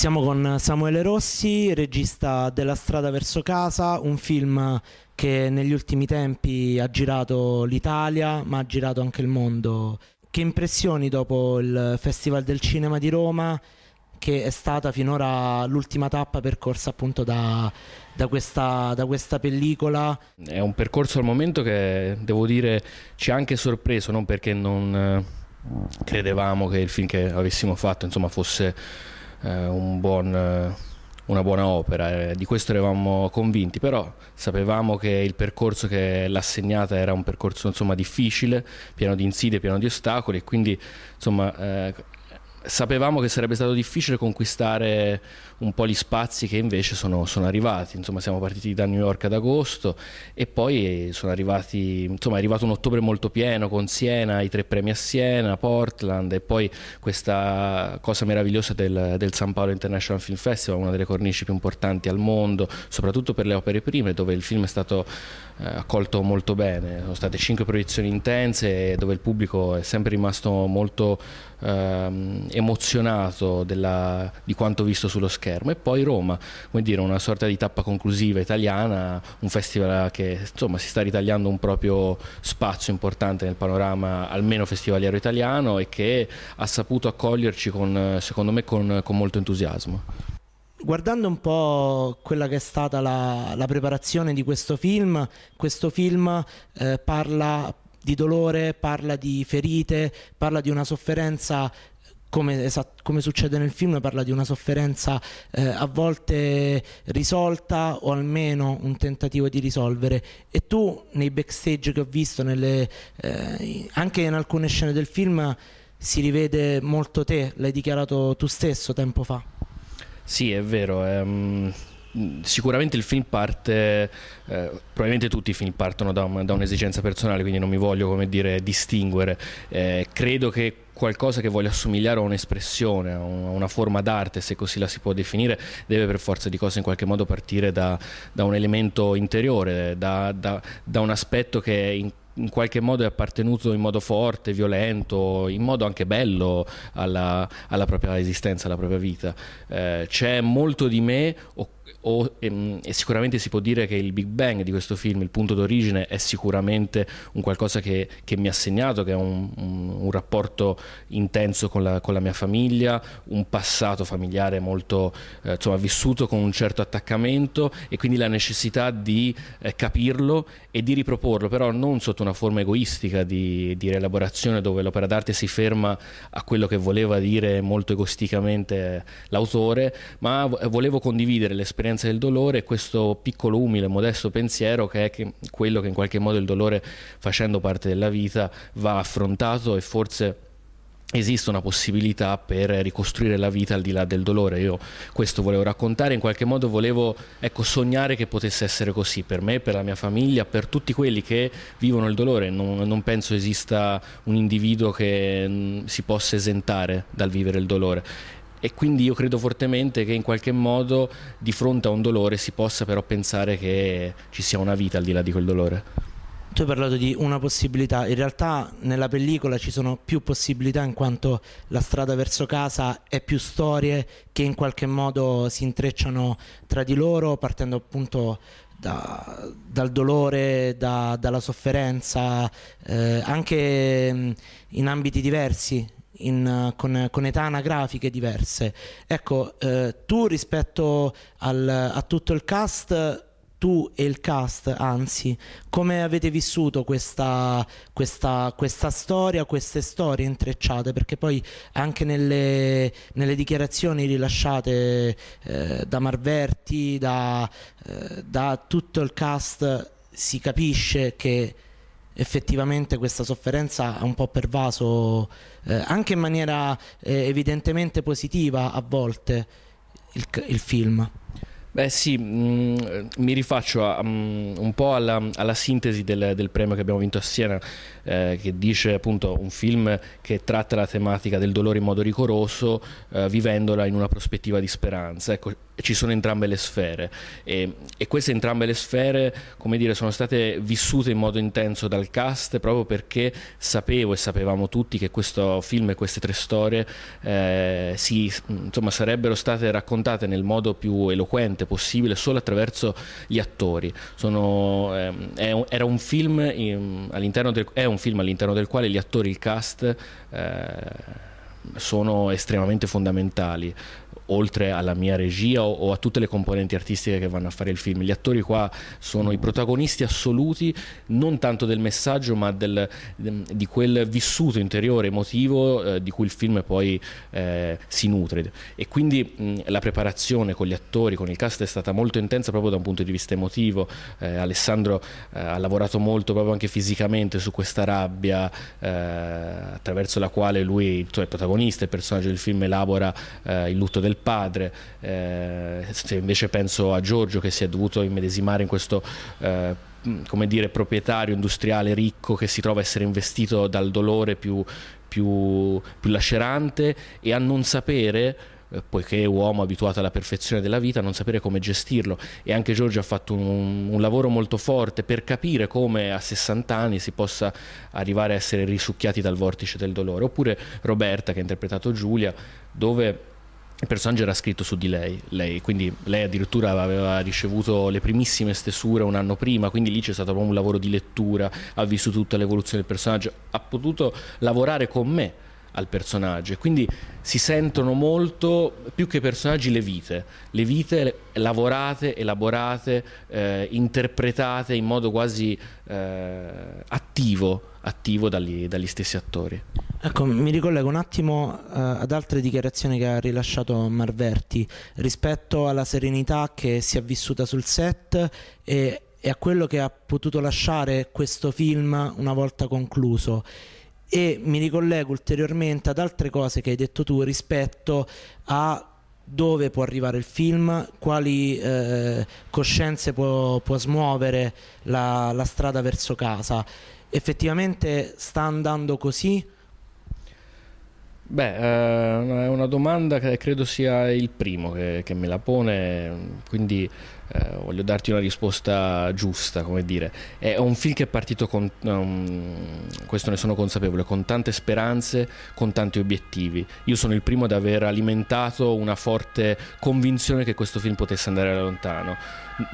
Siamo con Samuele Rossi, regista della strada verso casa, un film che negli ultimi tempi ha girato l'Italia, ma ha girato anche il mondo. Che impressioni dopo il Festival del Cinema di Roma, che è stata finora l'ultima tappa percorsa appunto da, da, questa, da questa pellicola? È un percorso al momento che devo dire ci ha anche sorpreso, non perché non eh, credevamo che il film che avessimo fatto insomma, fosse eh, un buon eh, una buona opera, eh, di questo eravamo convinti, però sapevamo che il percorso che l'ha segnata era un percorso insomma, difficile, pieno di insidie, pieno di ostacoli e quindi insomma, eh, sapevamo che sarebbe stato difficile conquistare un po' gli spazi che invece sono, sono, arrivati. Insomma, siamo partiti da New York ad agosto e poi sono arrivati, insomma, è arrivato un ottobre molto pieno con Siena, i tre premi a Siena, Portland e poi questa cosa meravigliosa del, del San Paolo International Film Festival, una delle cornici più importanti al mondo, soprattutto per le opere prime, dove il film è stato eh, accolto molto bene, sono state cinque proiezioni intense dove il pubblico è sempre rimasto molto ehm, emozionato della, di quanto visto sullo schermo e poi Roma, come dire una sorta di tappa conclusiva italiana, un festival che insomma si sta ritagliando un proprio spazio importante nel panorama almeno festivaliero italiano e che ha saputo accoglierci con, secondo me con, con molto entusiasmo. Guardando un po' quella che è stata la, la preparazione di questo film, questo film eh, parla di dolore, parla di ferite, parla di una sofferenza come, esatto, come, succede nel film, parla di una sofferenza eh, a volte risolta o almeno un tentativo di risolvere. E tu nei backstage che ho visto, nelle, eh, anche in alcune scene del film, si rivede molto te, l'hai dichiarato tu stesso tempo fa. Sì, è vero. È, ehm, sicuramente il film parte, eh, probabilmente tutti i film partono da, un, da, un'esigenza personale, quindi non mi voglio, come dire, distinguere. Eh, credo che qualcosa che voglia assomigliare a un'espressione, a una forma d'arte, se così la si può definire, deve per forza di cose in qualche modo partire da, da un elemento interiore, da, da, da, un aspetto che in in qualche modo è appartenuto in modo forte, violento, in modo anche bello alla, alla propria esistenza, alla propria vita. Eh, c'è molto di me o, o, e, ehm, e sicuramente si può dire che il Big Bang di questo film, il punto d'origine, è sicuramente un qualcosa che, che mi ha segnato, che è un, un, un rapporto intenso con la, con la, mia famiglia, un passato familiare molto eh, insomma, vissuto con un certo attaccamento e quindi la necessità di eh, capirlo e di riproporlo, però non sotto molto una forma egoistica di, di rielaborazione dove l'opera d'arte si ferma a quello che voleva dire molto egoisticamente l'autore, ma volevo condividere l'esperienza del dolore e questo piccolo, umile, modesto pensiero che è che quello che in qualche modo il dolore facendo parte della vita va affrontato e forse esiste una possibilità per ricostruire la vita al di là del dolore. Io questo volevo raccontare, in qualche modo volevo ecco, sognare che potesse essere così per me, per la mia famiglia, per tutti quelli che vivono il dolore. Non, non penso esista un individuo che mm, si possa esentare dal vivere il dolore. E quindi io credo fortemente che in qualche modo di fronte a un dolore si possa però pensare che ci sia una vita al di là di quel dolore tu hai parlato di una possibilità, in realtà nella pellicola ci sono più possibilità in quanto la strada verso casa è più storie che in qualche modo si intrecciano tra di loro partendo appunto da, dal dolore, da, dalla sofferenza, eh, anche mm, in ambiti diversi, in, con, con, età anagrafiche diverse. Ecco, eh, tu rispetto al, a tutto il cast tu e il cast, anzi, come avete vissuto questa, questa, questa, storia, queste storie intrecciate? Perché poi anche nelle, nelle dichiarazioni rilasciate eh, da Marverti, da, eh, da tutto il cast, si capisce che effettivamente questa sofferenza ha un po' pervaso eh, anche in maniera eh, evidentemente positiva a volte il, il film. Beh sì, mh, mm, mi rifaccio a, um, un po' alla, alla sintesi del, del, premio che abbiamo vinto a Siena. Eh, che dice appunto un film che tratta la tematica del dolore in modo rigoroso, eh, vivendola in una prospettiva di speranza. Ecco, ci sono entrambe le sfere e, e, queste entrambe le sfere, come dire, sono state vissute in modo intenso dal cast proprio perché sapevo e sapevamo tutti che questo film e queste tre storie eh, si, insomma, sarebbero state raccontate nel modo più eloquente possibile solo attraverso gli attori. Sono, eh, è, era un film in, all'interno del, è un film all'interno del quale gli attori, il cast eh, sono estremamente fondamentali oltre alla mia regia o, o, a tutte le componenti artistiche che vanno a fare il film. Gli attori qua sono i protagonisti assoluti, non tanto del messaggio, ma del, di quel vissuto interiore, emotivo eh, di cui il film poi eh, si nutre. E quindi mh, la preparazione con gli attori, con il cast è stata molto intensa proprio da un punto di vista emotivo. Eh, Alessandro eh, ha lavorato molto proprio anche fisicamente su questa rabbia eh, attraverso la quale lui, cioè il protagonista, il personaggio del film, elabora eh, il lutto del padre, eh, se invece penso a Giorgio che si è dovuto immedesimare in questo eh, come dire, proprietario industriale ricco che si trova a essere investito dal dolore più, più, più lacerante e a non sapere eh, poiché è uomo abituato alla perfezione della vita, non sapere come gestirlo. E anche Giorgio ha fatto un, un, lavoro molto forte per capire come a 60 anni si possa arrivare a essere risucchiati dal vortice del dolore. Oppure Roberta, che ha interpretato Giulia, dove il personaggio era scritto su di lei, lei, quindi lei addirittura aveva ricevuto le primissime stesure un anno prima, quindi lì c'è stato proprio un lavoro di lettura, ha visto tutta l'evoluzione del personaggio, ha potuto lavorare con me al personaggio e quindi si sentono molto più che personaggi le vite, le vite lavorate, elaborate, eh, interpretate in modo quasi eh, attivo attivo dagli, dagli stessi attori. Ecco, mi ricollego un attimo uh, ad altre dichiarazioni che ha rilasciato Marverti rispetto alla serenità che si è vissuta sul set e, e a quello che ha potuto lasciare questo film una volta concluso e mi ricollego ulteriormente ad altre cose che hai detto tu rispetto a dove può arrivare il film, quali eh, coscienze può, può smuovere la, la strada verso casa effettivamente sta andando così? Beh, eh, è una domanda che credo sia il primo che, che me la pone, quindi eh, voglio darti una risposta giusta, come dire. È un film che è partito con, um, questo ne sono consapevole, con tante speranze, con tanti obiettivi. Io sono il primo ad aver alimentato una forte convinzione che questo film potesse andare lontano.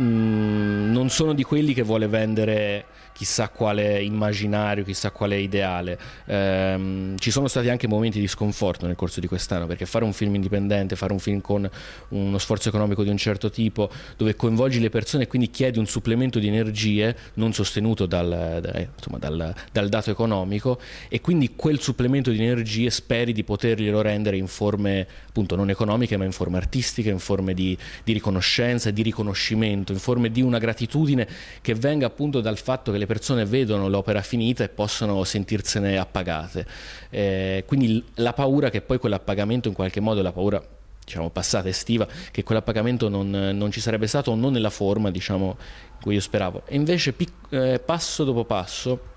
Mm, non sono di quelli che vuole vendere chissà quale immaginario, chissà quale ideale. Ehm, ci sono stati anche momenti di sconforto nel corso di quest'anno, perché fare un film indipendente, fare un film con uno sforzo economico di un certo tipo, dove coinvolgi le persone e quindi chiedi un supplemento di energie non sostenuto dal, dai, eh, insomma, dal, dal dato economico e quindi quel supplemento di energie speri di poterglielo rendere in forme appunto non economiche ma in forme artistiche, in forme di, di riconoscenza, di riconoscimento, in forme di una gratitudine che venga appunto dal fatto che le persone vedono l'opera finita e possono sentirsene appagate. Eh, quindi la paura che poi quell'appagamento in qualche modo, la paura diciamo, passata estiva, che quell'appagamento non, non ci sarebbe stato non nella forma diciamo, in cui io speravo. E invece pic- eh, passo dopo passo,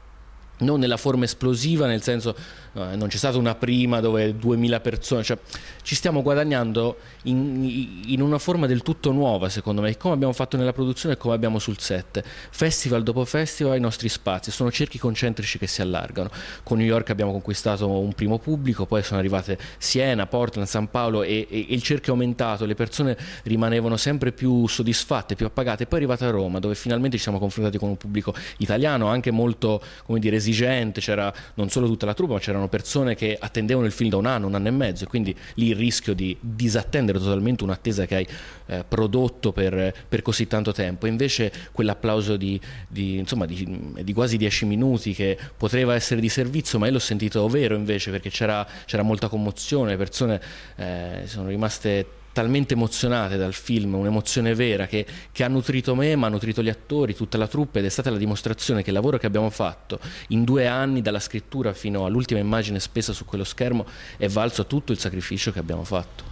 non nella forma esplosiva, nel senso eh, non c'è stata una prima dove 2000 persone, cioè ci stiamo guadagnando in, in una forma del tutto nuova secondo me, come abbiamo fatto nella produzione e come abbiamo sul set, festival dopo festival ai nostri spazi, sono cerchi concentrici che si allargano, con New York abbiamo conquistato un primo pubblico, poi sono arrivate Siena, Portland, San Paolo e, e, e il cerchio è aumentato, le persone rimanevano sempre più soddisfatte, più appagate, poi è arrivata a Roma dove finalmente ci siamo confrontati con un pubblico italiano anche molto come dire, esigente, c'era non solo tutta la truppa ma c'era erano persone che attendevano il film da un anno, un anno e mezzo e quindi lì il rischio di disattendere totalmente un'attesa che hai eh, prodotto per, per, così tanto tempo. Invece quell'applauso di, di, insomma, di, di quasi dieci minuti che poteva essere di servizio ma io l'ho sentito vero invece perché c'era, c'era molta commozione, le persone eh, sono rimaste talmente emozionate dal film, un'emozione vera che, che, ha nutrito me, ma ha nutrito gli attori, tutta la truppa ed è stata la dimostrazione che il lavoro che abbiamo fatto in due anni, dalla scrittura fino all'ultima immagine spesa su quello schermo, è valso a tutto il sacrificio che abbiamo fatto.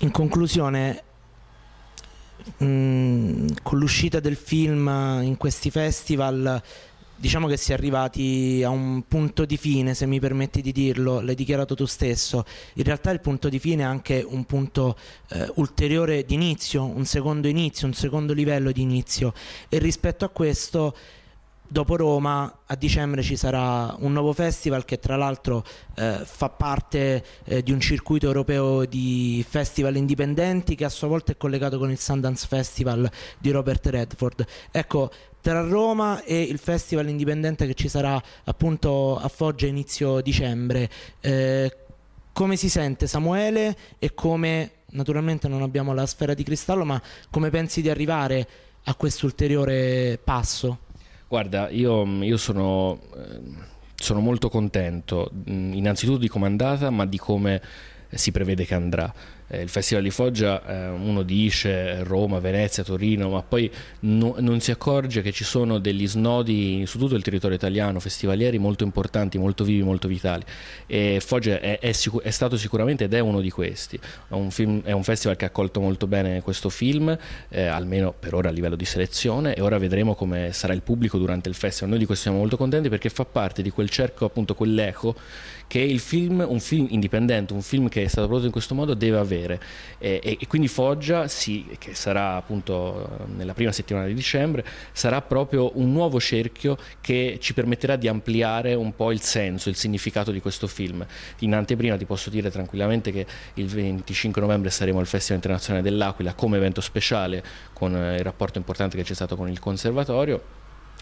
In conclusione, mh, mm, con l'uscita del film in questi festival diciamo che si è arrivati a un punto di fine, se mi permetti di dirlo, l'hai dichiarato tu stesso. In realtà il punto di fine è anche un punto eh, ulteriore di inizio, un secondo inizio, un secondo livello di inizio. E rispetto a questo, dopo Roma, a dicembre ci sarà un nuovo festival che tra l'altro eh, fa parte eh, di un circuito europeo di festival indipendenti che a sua volta è collegato con il Sundance Festival di Robert Redford. Ecco, tra Roma e il Festival Indipendente che ci sarà appunto a Foggia inizio dicembre. Eh, come si sente Samuele e come, naturalmente non abbiamo la sfera di cristallo, ma come pensi di arrivare a questo ulteriore passo? Guarda, io, io sono, eh, sono molto contento, innanzitutto di come è andata, ma di come si prevede che andrà. Eh, il Festival di Foggia eh, uno dice eh, Roma, Venezia, Torino, ma poi no, non si accorge che ci sono degli snodi su tutto il territorio italiano, festivalieri molto importanti, molto vivi, molto vitali. E Foggia è, è, sicur- è stato sicuramente ed è uno di questi. È un, film, è un, festival che ha accolto molto bene questo film, eh, almeno per ora a livello di selezione, e ora vedremo come sarà il pubblico durante il festival. Noi di questo siamo molto contenti perché fa parte di quel cerco, appunto quell'eco, che il film, un film indipendente, un film che è stato prodotto in questo modo deve avere sapere. E, e, e quindi Foggia, sì, che sarà appunto eh, nella prima settimana di dicembre, sarà proprio un nuovo cerchio che ci permetterà di ampliare un po' il senso, il significato di questo film. In anteprima ti posso dire tranquillamente che il 25 novembre saremo al Festival Internazionale dell'Aquila come evento speciale con eh, il rapporto importante che c'è stato con il Conservatorio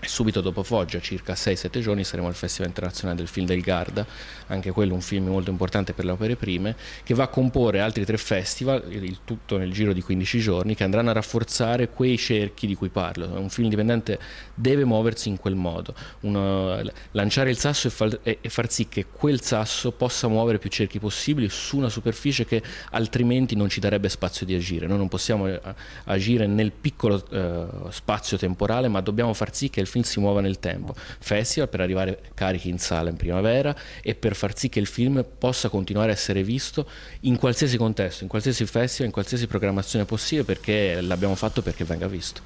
Subito dopo Foggia, circa 6-7 giorni, saremo al Festival Internazionale del Film del Garda, anche quello un film molto importante per le opere prime, che va a comporre altri tre festival, il tutto nel giro di 15 giorni, che andranno a rafforzare quei cerchi di cui parlo. Un film indipendente deve muoversi in quel modo, Uno, lanciare il sasso e, far, e far sì che quel sasso possa muovere più cerchi possibili su una superficie che altrimenti non ci darebbe spazio di agire. Noi non possiamo eh, agire nel piccolo eh, spazio temporale, ma dobbiamo far sì che il film si muova nel tempo. Festival per arrivare carichi in sala in primavera e per far sì che il film possa continuare a essere visto in qualsiasi contesto, in qualsiasi festival, in qualsiasi programmazione possibile perché l'abbiamo fatto perché venga visto.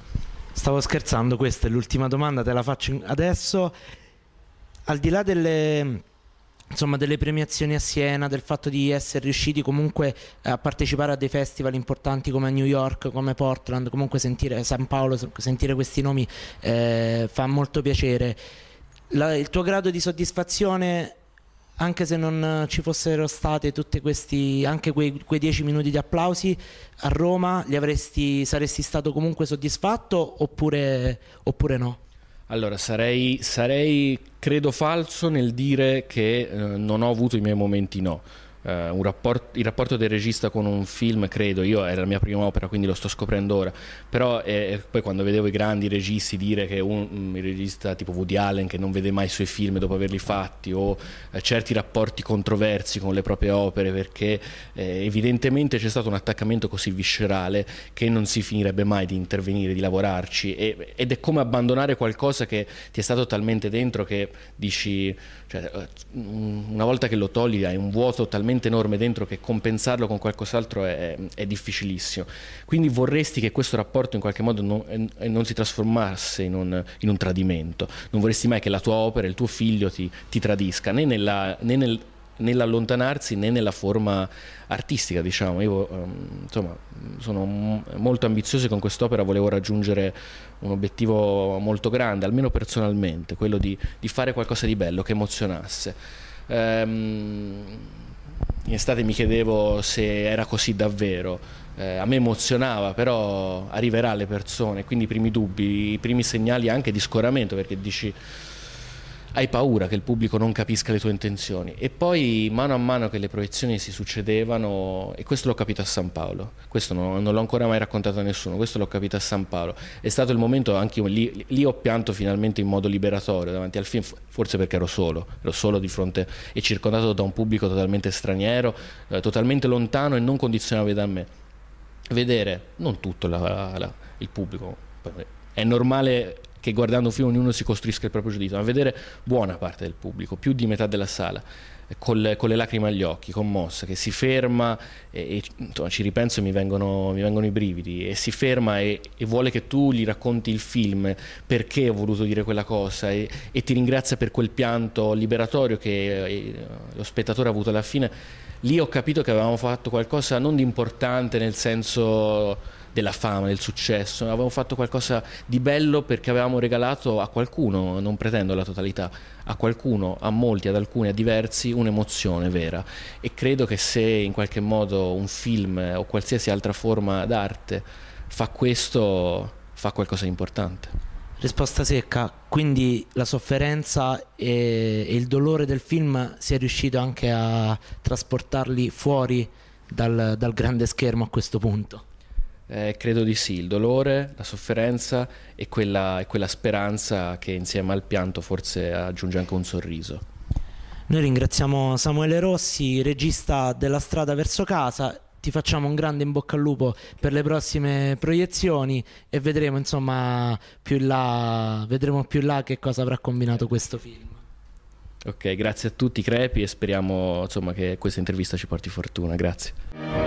Stavo scherzando, questa è l'ultima domanda, te la faccio adesso. Al di là delle insomma, delle premiazioni a Siena, del fatto di essere riusciti comunque a partecipare a dei festival importanti come New York, come Portland, comunque sentire San Paolo, sentire questi nomi eh, fa molto piacere. La, il tuo grado di soddisfazione, anche se non ci fossero state tutti questi, anche quei, quei dieci minuti di applausi a Roma, avresti, saresti stato comunque soddisfatto oppure, oppure no? Allora, sarei, sarei credo falso nel dire che eh, non ho avuto i miei momenti no. Uh, rapport- il rapporto del regista con un film, credo, io era la mia prima opera, quindi lo sto scoprendo ora, però eh, eh poi quando vedevo i grandi registi dire che un, un, mm, regista tipo Woody Allen che non vede mai i suoi film dopo averli fatti o eh, certi rapporti controversi con le proprie opere perché eh, evidentemente c'è stato un attaccamento così viscerale che non si finirebbe mai di intervenire, di lavorarci e, ed è come abbandonare qualcosa che ti è stato talmente dentro che dici, cioè, eh, una volta che lo togli hai un vuoto talmente talmente enorme dentro che compensarlo con qualcos'altro è, è difficilissimo. Quindi vorresti che questo rapporto in qualche modo non, eh, non si trasformasse in un, in un, tradimento, non vorresti mai che la tua opera, il tuo figlio ti, ti tradisca, né, nella, né nel nell'allontanarsi né nella forma artistica, diciamo. Io ehm, insomma, sono molto ambizioso e con quest'opera, volevo raggiungere un obiettivo molto grande, almeno personalmente, quello di, di fare qualcosa di bello, che emozionasse. Um, in estate mi chiedevo se era così davvero, eh, a me emozionava, però arriverà alle persone, quindi i primi dubbi, i primi segnali anche di scoramento, perché dici hai paura che il pubblico non capisca le tue intenzioni. E poi mano a mano che le proiezioni si succedevano, e questo l'ho capito a San Paolo, questo non, non l'ho ancora mai raccontato a nessuno, questo l'ho capito a San Paolo, è stato il momento anche io, lì, lì ho pianto finalmente in modo liberatorio davanti al film, forse perché ero solo, ero solo di fronte e circondato da un pubblico totalmente straniero, eh, totalmente lontano e non condizionato da me. Vedere non tutto la, la, la, il pubblico, è normale che guardando un film ognuno si costruisca il proprio giudizio, ma vedere buona parte del pubblico, più di metà della sala, eh, col, con le lacrime agli occhi, commossa, che si ferma e, e insomma, ci ripenso e mi vengono, mi vengono, i brividi, e si ferma e, e, vuole che tu gli racconti il film, perché ho voluto dire quella cosa, e, e ti ringrazia per quel pianto liberatorio che eh, eh, lo spettatore ha avuto alla fine, lì ho capito che avevamo fatto qualcosa non di importante nel senso della fama, del successo, avevamo fatto qualcosa di bello perché avevamo regalato a qualcuno, non pretendo la totalità, a qualcuno, a molti, ad alcuni, a diversi, un'emozione vera. E credo che se in qualche modo un film o qualsiasi altra forma d'arte fa questo, fa qualcosa di importante. Risposta secca, quindi la sofferenza e il dolore del film si è riuscito anche a trasportarli fuori dal, dal grande schermo a questo punto. Eh, credo di sì, il dolore, la sofferenza e quella, e quella speranza che insieme al pianto forse aggiunge anche un sorriso. Noi ringraziamo Samuele Rossi, regista della strada verso casa ti facciamo un grande in bocca al lupo per le prossime proiezioni e vedremo insomma più in là, vedremo più in là che cosa avrà combinato questo film. Ok, grazie a tutti Crepi e speriamo insomma, che questa intervista ci porti fortuna, grazie.